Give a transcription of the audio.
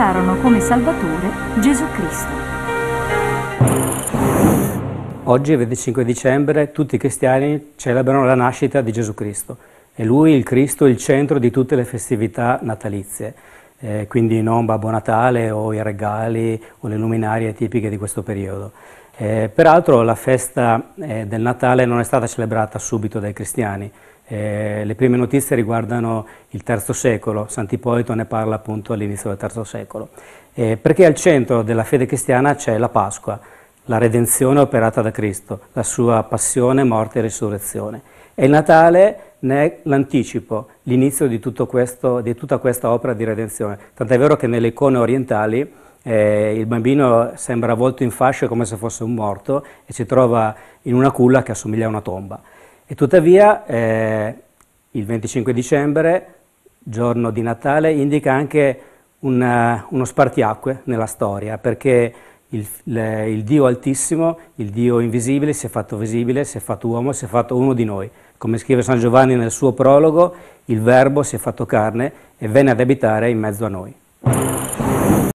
accettarono come Salvatore Gesù Cristo. Oggi, 25 dicembre, tutti i cristiani celebrano la nascita di Gesù Cristo. E lui, il Cristo, il centro di tutte le festività natalizie. Eh, quindi non Babbo Natale o i regali o le luminarie tipiche di questo periodo. Eh, peraltro la festa eh, del Natale non è stata celebrata subito dai cristiani, eh, le prime notizie riguardano il III secolo, Sant'Ippolito ne parla appunto all'inizio del III secolo, eh, perché al centro della fede cristiana c'è la Pasqua, la redenzione operata da Cristo, la sua passione, morte e risurrezione. E il Natale ne è l'anticipo, l'inizio di, di, tutta questa opera di redenzione. Tant'è vero che nelle icone orientali eh, il bambino sembra avvolto in fasce come se fosse un morto e si trova in una culla che assomiglia a una tomba. E tuttavia eh, il 25 dicembre, giorno di Natale, indica anche una, eh, uno spartiacque nella storia, perché il, le, il, Dio Altissimo, il Dio invisibile, si è fatto visibile, si è fatto uomo, si è fatto uno di noi. Come scrive San Giovanni nel suo prologo, il Verbo si è fatto carne e venne ad abitare in mezzo a noi.